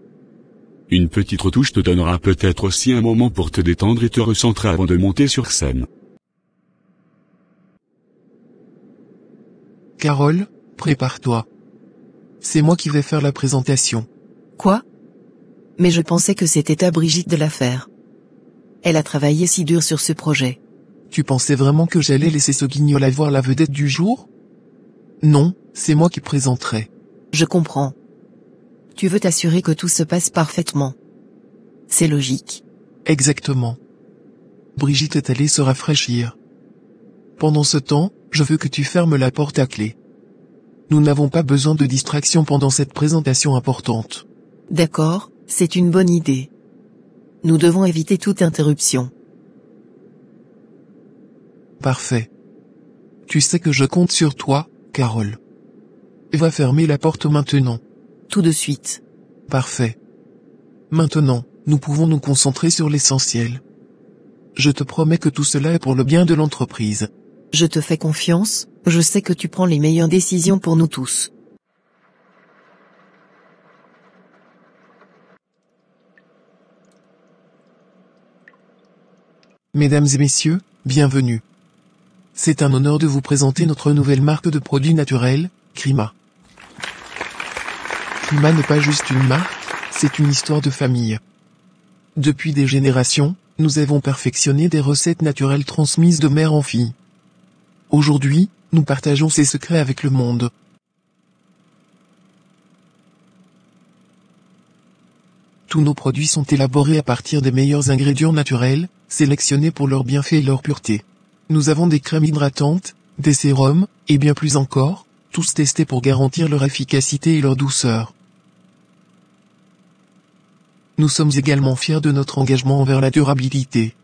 Une petite retouche te donnera peut-être aussi un moment pour te détendre et te recentrer avant de monter sur scène. Carole, prépare-toi. C'est moi qui vais faire la présentation. Quoi mais je pensais que c'était à Brigitte de l'affaire. Elle a travaillé si dur sur ce projet. Tu pensais vraiment que j'allais laisser ce guignol voir la vedette du jour Non, c'est moi qui présenterai. Je comprends. Tu veux t'assurer que tout se passe parfaitement. C'est logique. Exactement. Brigitte est allée se rafraîchir. Pendant ce temps, je veux que tu fermes la porte à clé. Nous n'avons pas besoin de distraction pendant cette présentation importante. D'accord, c'est une bonne idée. Nous devons éviter toute interruption. Parfait. Tu sais que je compte sur toi, Carole. Va fermer la porte maintenant. Tout de suite. Parfait. Maintenant, nous pouvons nous concentrer sur l'essentiel. Je te promets que tout cela est pour le bien de l'entreprise. Je te fais confiance, je sais que tu prends les meilleures décisions pour nous tous. Mesdames et messieurs, bienvenue. C'est un honneur de vous présenter notre nouvelle marque de produits naturels, Crima. Crima n'est pas juste une marque, c'est une histoire de famille. Depuis des générations, nous avons perfectionné des recettes naturelles transmises de mère en fille. Aujourd'hui, nous partageons ces secrets avec le monde. Tous nos produits sont élaborés à partir des meilleurs ingrédients naturels, sélectionnés pour leur bienfaits et leur pureté. Nous avons des crèmes hydratantes, des sérums, et bien plus encore, tous testés pour garantir leur efficacité et leur douceur. Nous sommes également fiers de notre engagement envers la durabilité.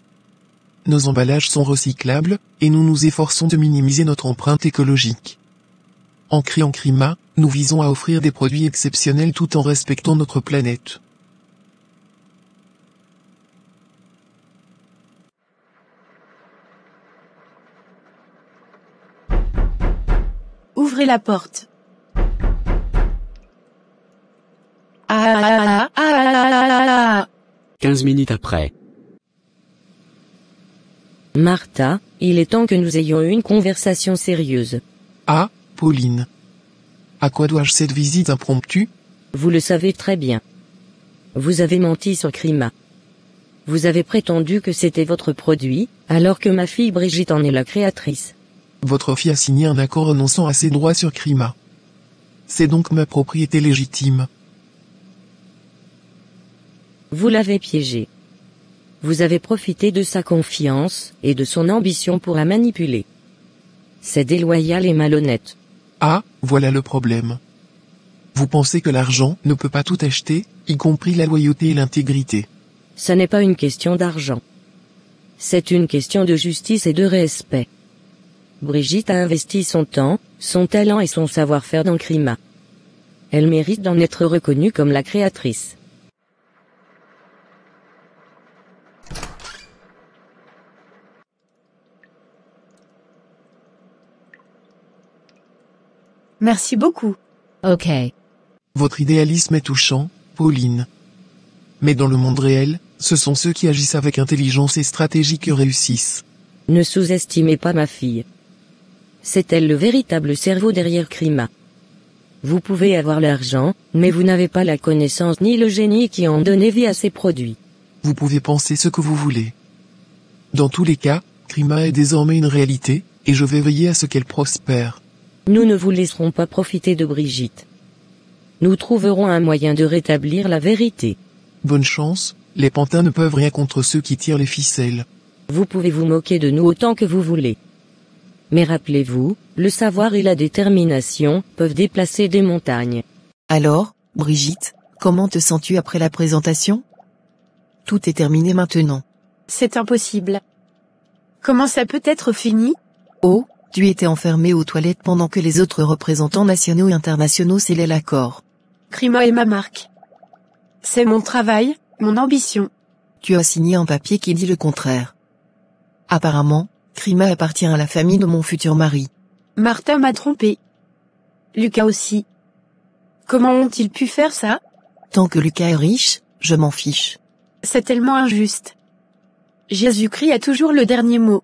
Nos emballages sont recyclables, et nous nous efforçons de minimiser notre empreinte écologique. En créant Crima, nous visons à offrir des produits exceptionnels tout en respectant notre planète. Ouvrez la porte. Ah, ah, ah, 15 ah, ah, ah, minutes après. Martha, il est temps que nous ayons une conversation sérieuse. Ah, Pauline. À quoi dois-je cette visite impromptue Vous le savez très bien. Vous avez menti sur Crima. Vous avez prétendu que c'était votre produit, alors que ma fille Brigitte en est la créatrice votre fille a signé un accord renonçant à ses droits sur Crima. C'est donc ma propriété légitime. Vous l'avez piégée. Vous avez profité de sa confiance et de son ambition pour la manipuler. C'est déloyal et malhonnête. Ah, voilà le problème. Vous pensez que l'argent ne peut pas tout acheter, y compris la loyauté et l'intégrité. Ce n'est pas une question d'argent. C'est une question de justice et de respect. Brigitte a investi son temps, son talent et son savoir-faire dans le Crima. Elle mérite d'en être reconnue comme la créatrice. Merci beaucoup. Ok. Votre idéalisme est touchant, Pauline. Mais dans le monde réel, ce sont ceux qui agissent avec intelligence et stratégie qui réussissent. Ne sous-estimez pas ma fille. C'est elle le véritable cerveau derrière KRIMA Vous pouvez avoir l'argent, mais vous n'avez pas la connaissance ni le génie qui en donné vie à ces produits. Vous pouvez penser ce que vous voulez. Dans tous les cas, Crima est désormais une réalité, et je vais veiller à ce qu'elle prospère. Nous ne vous laisserons pas profiter de Brigitte. Nous trouverons un moyen de rétablir la vérité. Bonne chance, les pantins ne peuvent rien contre ceux qui tirent les ficelles. Vous pouvez vous moquer de nous autant que vous voulez. Mais rappelez-vous, le savoir et la détermination peuvent déplacer des montagnes. Alors, Brigitte, comment te sens-tu après la présentation Tout est terminé maintenant. C'est impossible. Comment ça peut être fini Oh, tu étais enfermée aux toilettes pendant que les autres représentants nationaux et internationaux scellaient l'accord. Crima et ma marque. C'est mon travail, mon ambition. Tu as signé un papier qui dit le contraire. Apparemment, Krima appartient à la famille de mon futur mari. Martha m'a trompé. Lucas aussi. Comment ont-ils pu faire ça Tant que Lucas est riche, je m'en fiche. C'est tellement injuste. Jésus-Christ a toujours le dernier mot.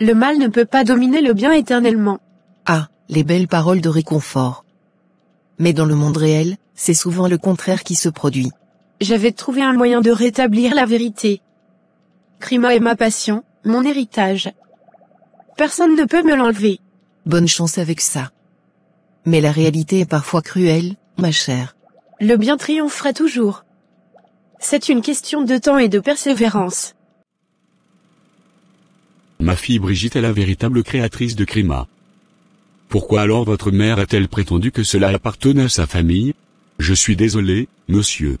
Le mal ne peut pas dominer le bien éternellement. Ah, les belles paroles de réconfort. Mais dans le monde réel, c'est souvent le contraire qui se produit. J'avais trouvé un moyen de rétablir la vérité. Crima est ma passion, mon héritage. Personne ne peut me l'enlever. Bonne chance avec ça. Mais la réalité est parfois cruelle, ma chère. Le bien triomphera toujours. C'est une question de temps et de persévérance. Ma fille Brigitte est la véritable créatrice de Crima. Pourquoi alors votre mère a-t-elle prétendu que cela appartenait à sa famille Je suis désolé, monsieur.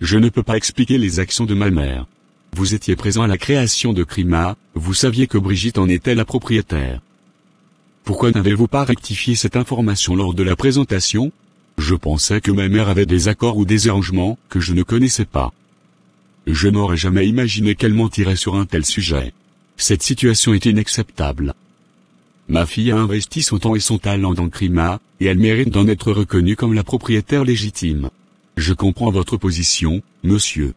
Je ne peux pas expliquer les actions de ma mère. Vous étiez présent à la création de Crima, vous saviez que Brigitte en était la propriétaire. Pourquoi n'avez-vous pas rectifié cette information lors de la présentation Je pensais que ma mère avait des accords ou des arrangements que je ne connaissais pas. Je n'aurais jamais imaginé qu'elle mentirait sur un tel sujet. Cette situation est inacceptable. Ma fille a investi son temps et son talent dans Crima, et elle mérite d'en être reconnue comme la propriétaire légitime. Je comprends votre position, monsieur.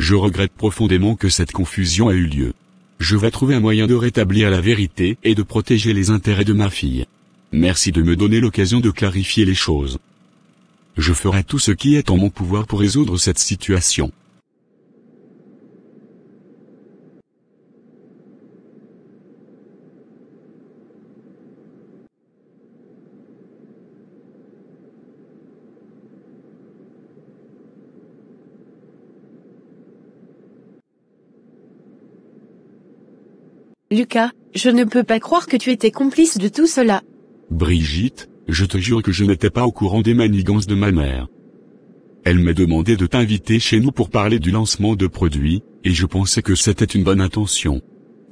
Je regrette profondément que cette confusion a eu lieu. Je vais trouver un moyen de rétablir la vérité et de protéger les intérêts de ma fille. Merci de me donner l'occasion de clarifier les choses. Je ferai tout ce qui est en mon pouvoir pour résoudre cette situation. Lucas, je ne peux pas croire que tu étais complice de tout cela. Brigitte, je te jure que je n'étais pas au courant des manigances de ma mère. Elle m'a demandé de t'inviter chez nous pour parler du lancement de produits, et je pensais que c'était une bonne intention.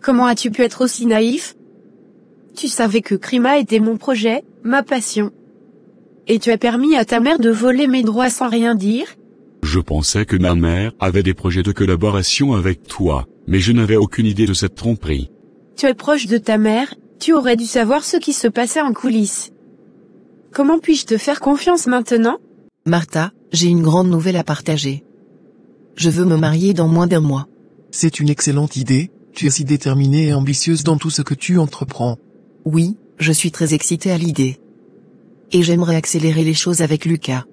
Comment as-tu pu être aussi naïf Tu savais que Crima était mon projet, ma passion. Et tu as permis à ta mère de voler mes droits sans rien dire Je pensais que ma mère avait des projets de collaboration avec toi, mais je n'avais aucune idée de cette tromperie. Tu es proche de ta mère, tu aurais dû savoir ce qui se passait en coulisses. Comment puis-je te faire confiance maintenant Martha, j'ai une grande nouvelle à partager. Je veux me marier dans moins d'un mois. C'est une excellente idée, tu es si déterminée et ambitieuse dans tout ce que tu entreprends. Oui, je suis très excitée à l'idée. Et j'aimerais accélérer les choses avec Lucas.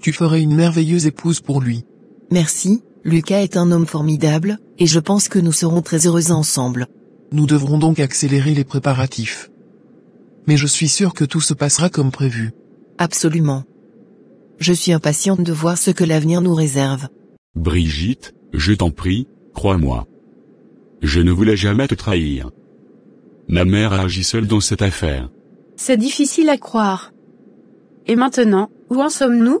Tu ferais une merveilleuse épouse pour lui. Merci, Lucas est un homme formidable, et je pense que nous serons très heureux ensemble. Nous devrons donc accélérer les préparatifs. Mais je suis sûr que tout se passera comme prévu. Absolument. Je suis impatiente de voir ce que l'avenir nous réserve. Brigitte, je t'en prie, crois-moi. Je ne voulais jamais te trahir. Ma mère a agi seule dans cette affaire. C'est difficile à croire. Et maintenant, où en sommes-nous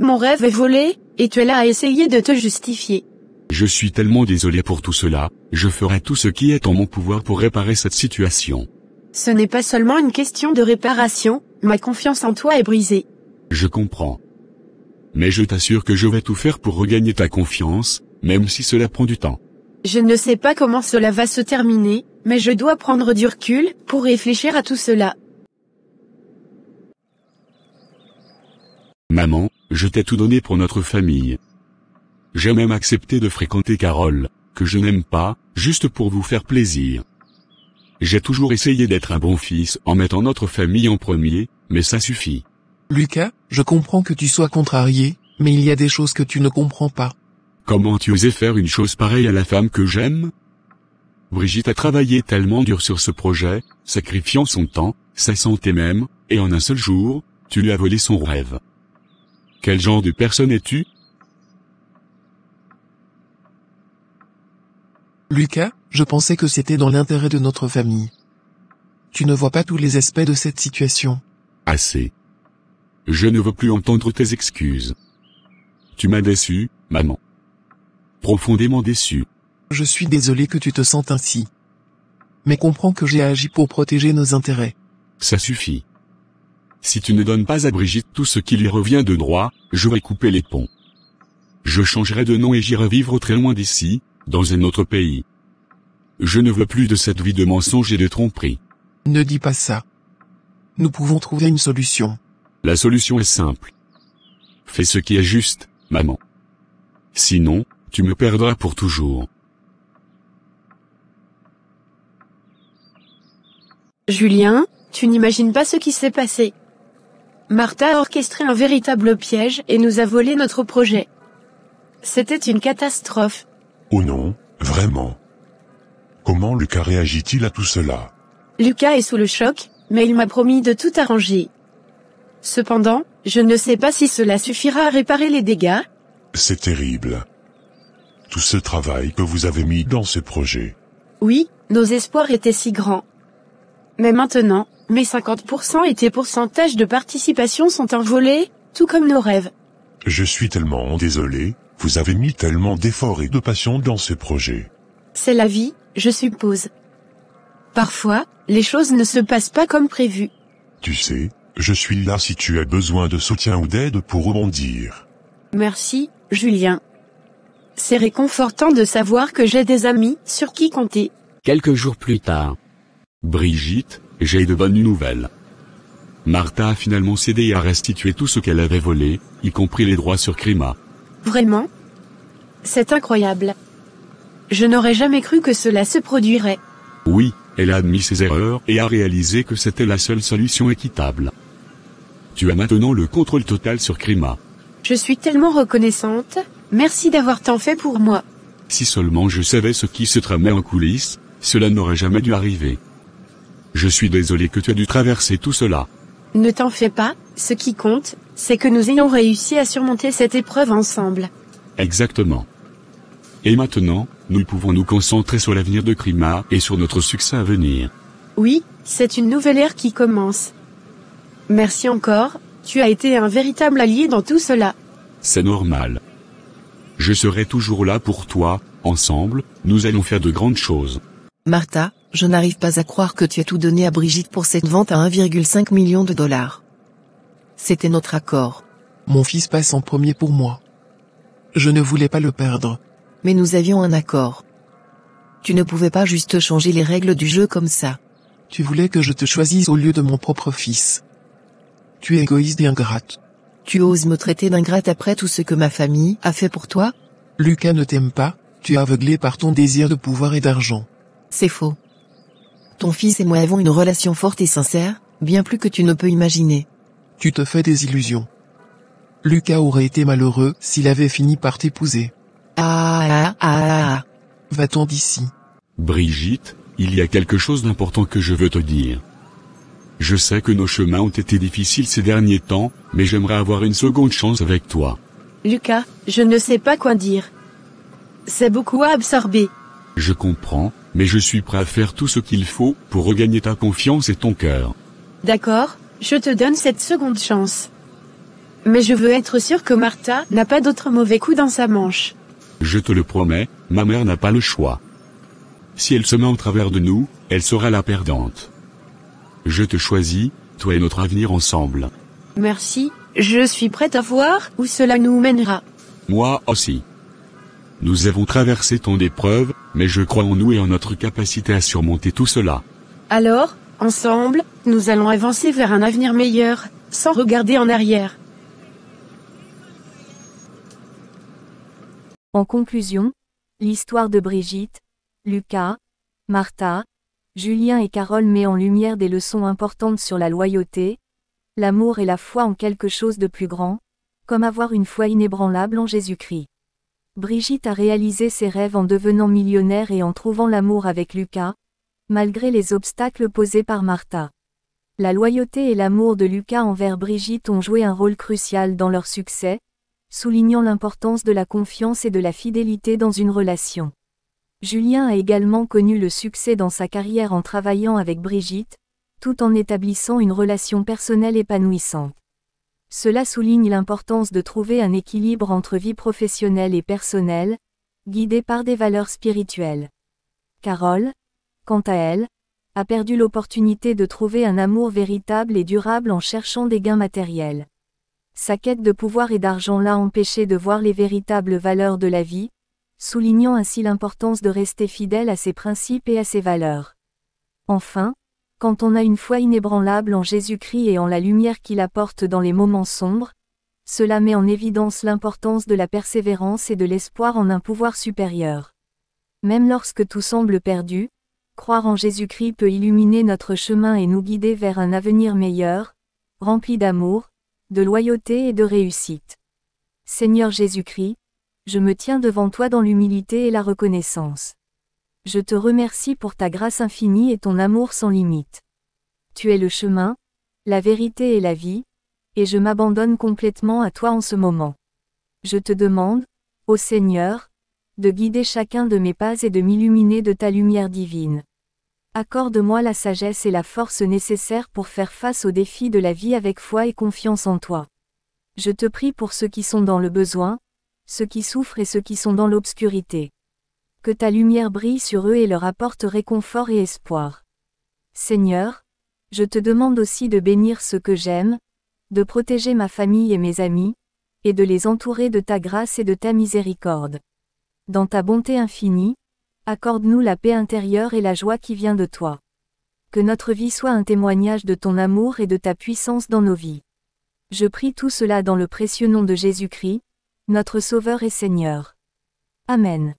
Mon rêve est volé, et tu es là à essayer de te justifier. Je suis tellement désolé pour tout cela, je ferai tout ce qui est en mon pouvoir pour réparer cette situation. Ce n'est pas seulement une question de réparation, ma confiance en toi est brisée. Je comprends. Mais je t'assure que je vais tout faire pour regagner ta confiance, même si cela prend du temps. Je ne sais pas comment cela va se terminer, mais je dois prendre du recul pour réfléchir à tout cela. Maman, je t'ai tout donné pour notre famille. J'ai même accepté de fréquenter Carole, que je n'aime pas, juste pour vous faire plaisir. J'ai toujours essayé d'être un bon fils en mettant notre famille en premier, mais ça suffit. Lucas, je comprends que tu sois contrarié, mais il y a des choses que tu ne comprends pas. Comment tu osais faire une chose pareille à la femme que j'aime Brigitte a travaillé tellement dur sur ce projet, sacrifiant son temps, sa santé même, et en un seul jour, tu lui as volé son rêve. Quel genre de personne es-tu Lucas, je pensais que c'était dans l'intérêt de notre famille. Tu ne vois pas tous les aspects de cette situation. Assez. Je ne veux plus entendre tes excuses. Tu m'as déçu, maman. Profondément déçu. Je suis désolé que tu te sentes ainsi. Mais comprends que j'ai agi pour protéger nos intérêts. Ça suffit. Si tu ne donnes pas à Brigitte tout ce qui lui revient de droit, je vais couper les ponts. Je changerai de nom et j'irai vivre très loin d'ici, dans un autre pays. Je ne veux plus de cette vie de mensonges et de tromperies. Ne dis pas ça. Nous pouvons trouver une solution. La solution est simple. Fais ce qui est juste, maman. Sinon, tu me perdras pour toujours. Julien, tu n'imagines pas ce qui s'est passé. Martha a orchestré un véritable piège et nous a volé notre projet. C'était une catastrophe. Oh non, vraiment. Comment Lucas réagit-il à tout cela Lucas est sous le choc, mais il m'a promis de tout arranger. Cependant, je ne sais pas si cela suffira à réparer les dégâts. C'est terrible. Tout ce travail que vous avez mis dans ce projet. Oui, nos espoirs étaient si grands. Mais maintenant, mes 50% et tes pourcentages de participation sont envolés, tout comme nos rêves. Je suis tellement désolé, vous avez mis tellement d'efforts et de passion dans ce projet. C'est la vie, je suppose. Parfois, les choses ne se passent pas comme prévu. Tu sais, je suis là si tu as besoin de soutien ou d'aide pour rebondir. Merci, Julien. C'est réconfortant de savoir que j'ai des amis sur qui compter. Quelques jours plus tard. Brigitte, j'ai de bonnes nouvelles. Martha a finalement cédé à restituer tout ce qu'elle avait volé, y compris les droits sur Crima. Vraiment C'est incroyable. Je n'aurais jamais cru que cela se produirait. Oui, elle a admis ses erreurs et a réalisé que c'était la seule solution équitable. Tu as maintenant le contrôle total sur Krima. Je suis tellement reconnaissante, merci d'avoir tant fait pour moi. Si seulement je savais ce qui se tramait en coulisses, cela n'aurait jamais dû arriver. Je suis désolée que tu aies dû traverser tout cela. Ne t'en fais pas, ce qui compte, c'est que nous ayons réussi à surmonter cette épreuve ensemble. Exactement. Et maintenant, nous pouvons nous concentrer sur l'avenir de Crima et sur notre succès à venir. Oui, c'est une nouvelle ère qui commence. Merci encore, tu as été un véritable allié dans tout cela. C'est normal. Je serai toujours là pour toi, ensemble, nous allons faire de grandes choses. Martha, je n'arrive pas à croire que tu as tout donné à Brigitte pour cette vente à 1,5 million de dollars. C'était notre accord. Mon fils passe en premier pour moi. Je ne voulais pas le perdre. Mais nous avions un accord. Tu ne pouvais pas juste changer les règles du jeu comme ça. Tu voulais que je te choisisse au lieu de mon propre fils. Tu es égoïste et ingrate. Tu oses me traiter d'ingrate après tout ce que ma famille a fait pour toi Lucas ne t'aime pas, tu es aveuglé par ton désir de pouvoir et d'argent. C'est faux. Ton fils et moi avons une relation forte et sincère, bien plus que tu ne peux imaginer. Tu te fais des illusions. Lucas aurait été malheureux s'il avait fini par t'épouser. Ah ah ah ah. Va-t'en d'ici. Brigitte, il y a quelque chose d'important que je veux te dire. Je sais que nos chemins ont été difficiles ces derniers temps, mais j'aimerais avoir une seconde chance avec toi. Lucas, je ne sais pas quoi dire. C'est beaucoup à absorber. Je comprends, mais je suis prêt à faire tout ce qu'il faut pour regagner ta confiance et ton cœur. D'accord, je te donne cette seconde chance. Mais je veux être sûr que Martha n'a pas d'autre mauvais coup dans sa manche. Je te le promets, ma mère n'a pas le choix. Si elle se met en travers de nous, elle sera la perdante. Je te choisis, toi et notre avenir ensemble. Merci, je suis prête à voir où cela nous mènera. Moi aussi. Nous avons traversé tant d'épreuves, mais je crois en nous et en notre capacité à surmonter tout cela. Alors, Ensemble, nous allons avancer vers un avenir meilleur, sans regarder en arrière. En conclusion, l'histoire de Brigitte, Lucas, Martha, Julien et Carole met en lumière des leçons importantes sur la loyauté, l'amour et la foi en quelque chose de plus grand, comme avoir une foi inébranlable en Jésus-Christ. Brigitte a réalisé ses rêves en devenant millionnaire et en trouvant l'amour avec Lucas, malgré les obstacles posés par Martha. La loyauté et l'amour de Lucas envers Brigitte ont joué un rôle crucial dans leur succès, soulignant l'importance de la confiance et de la fidélité dans une relation. Julien a également connu le succès dans sa carrière en travaillant avec Brigitte, tout en établissant une relation personnelle épanouissante. Cela souligne l'importance de trouver un équilibre entre vie professionnelle et personnelle, guidé par des valeurs spirituelles. Carole, quant à elle, a perdu l'opportunité de trouver un amour véritable et durable en cherchant des gains matériels. Sa quête de pouvoir et d'argent l'a empêché de voir les véritables valeurs de la vie, soulignant ainsi l'importance de rester fidèle à ses principes et à ses valeurs. Enfin, quand on a une foi inébranlable en Jésus-Christ et en la lumière qu'il apporte dans les moments sombres, cela met en évidence l'importance de la persévérance et de l'espoir en un pouvoir supérieur. Même lorsque tout semble perdu, Croire en Jésus-Christ peut illuminer notre chemin et nous guider vers un avenir meilleur, rempli d'amour, de loyauté et de réussite. Seigneur Jésus-Christ, je me tiens devant toi dans l'humilité et la reconnaissance. Je te remercie pour ta grâce infinie et ton amour sans limite. Tu es le chemin, la vérité et la vie, et je m'abandonne complètement à toi en ce moment. Je te demande, ô Seigneur, de guider chacun de mes pas et de m'illuminer de ta lumière divine. Accorde-moi la sagesse et la force nécessaires pour faire face aux défis de la vie avec foi et confiance en toi. Je te prie pour ceux qui sont dans le besoin, ceux qui souffrent et ceux qui sont dans l'obscurité. Que ta lumière brille sur eux et leur apporte réconfort et espoir. Seigneur, je te demande aussi de bénir ceux que j'aime, de protéger ma famille et mes amis, et de les entourer de ta grâce et de ta miséricorde dans ta bonté infinie, accorde-nous la paix intérieure et la joie qui vient de toi. Que notre vie soit un témoignage de ton amour et de ta puissance dans nos vies. Je prie tout cela dans le précieux nom de Jésus-Christ, notre Sauveur et Seigneur. Amen.